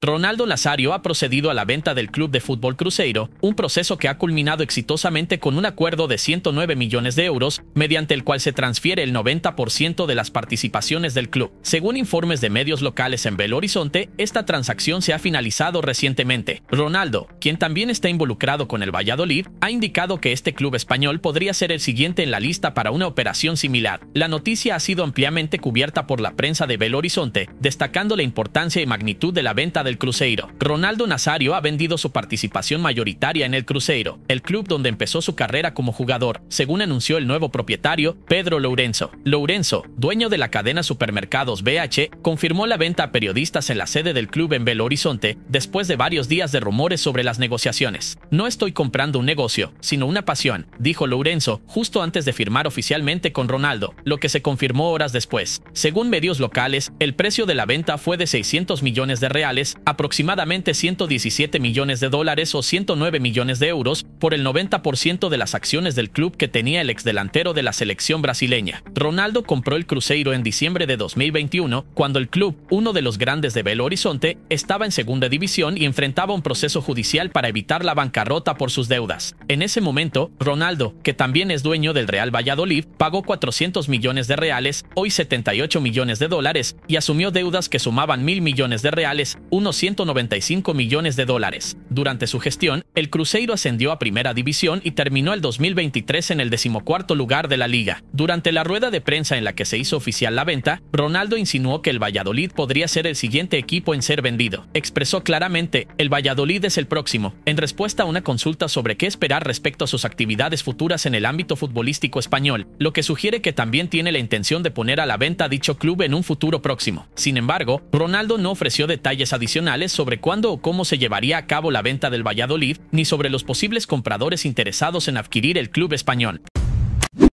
Ronaldo Lazario ha procedido a la venta del Club de Fútbol Cruzeiro, un proceso que ha culminado exitosamente con un acuerdo de 109 millones de euros, mediante el cual se transfiere el 90% de las participaciones del club. Según informes de medios locales en Belo Horizonte, esta transacción se ha finalizado recientemente. Ronaldo, quien también está involucrado con el Valladolid, ha indicado que este club español podría ser el siguiente en la lista para una operación similar. La noticia ha sido ampliamente cubierta por la prensa de Belo Horizonte, destacando la importancia y magnitud de la venta del Cruzeiro. Ronaldo Nazario ha vendido su participación mayoritaria en el Cruzeiro, el club donde empezó su carrera como jugador, según anunció el nuevo propietario, Pedro Lourenço. Lourenço, dueño de la cadena Supermercados BH, confirmó la venta a periodistas en la sede del club en Belo Horizonte, después de varios días de rumores sobre las negociaciones. No estoy comprando un negocio, sino una pasión, dijo Lourenço justo antes de firmar oficialmente con Ronaldo, lo que se confirmó horas después. Según medios locales, el precio de la venta fue de 600 millones de reales aproximadamente 117 millones de dólares o 109 millones de euros, por el 90% de las acciones del club que tenía el exdelantero de la selección brasileña. Ronaldo compró el Cruzeiro en diciembre de 2021, cuando el club, uno de los grandes de Belo Horizonte, estaba en segunda división y enfrentaba un proceso judicial para evitar la bancarrota por sus deudas. En ese momento, Ronaldo, que también es dueño del Real Valladolid, pagó 400 millones de reales, hoy 78 millones de dólares, y asumió deudas que sumaban mil millones de reales, unos 195 millones de dólares. Durante su gestión, el Cruzeiro ascendió a Primera División y terminó el 2023 en el decimocuarto lugar de la liga. Durante la rueda de prensa en la que se hizo oficial la venta, Ronaldo insinuó que el Valladolid podría ser el siguiente equipo en ser vendido. Expresó claramente, el Valladolid es el próximo, en respuesta a una consulta sobre qué esperar respecto a sus actividades futuras en el ámbito futbolístico español, lo que sugiere que también tiene la intención de poner a la venta dicho club en un futuro próximo. Sin embargo, Ronaldo no ofreció detalles adicionales adicionales sobre cuándo o cómo se llevaría a cabo la venta del Valladolid, ni sobre los posibles compradores interesados en adquirir el club español.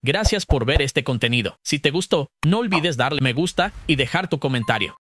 Gracias por ver este contenido. Si te gustó, no olvides darle me gusta y dejar tu comentario.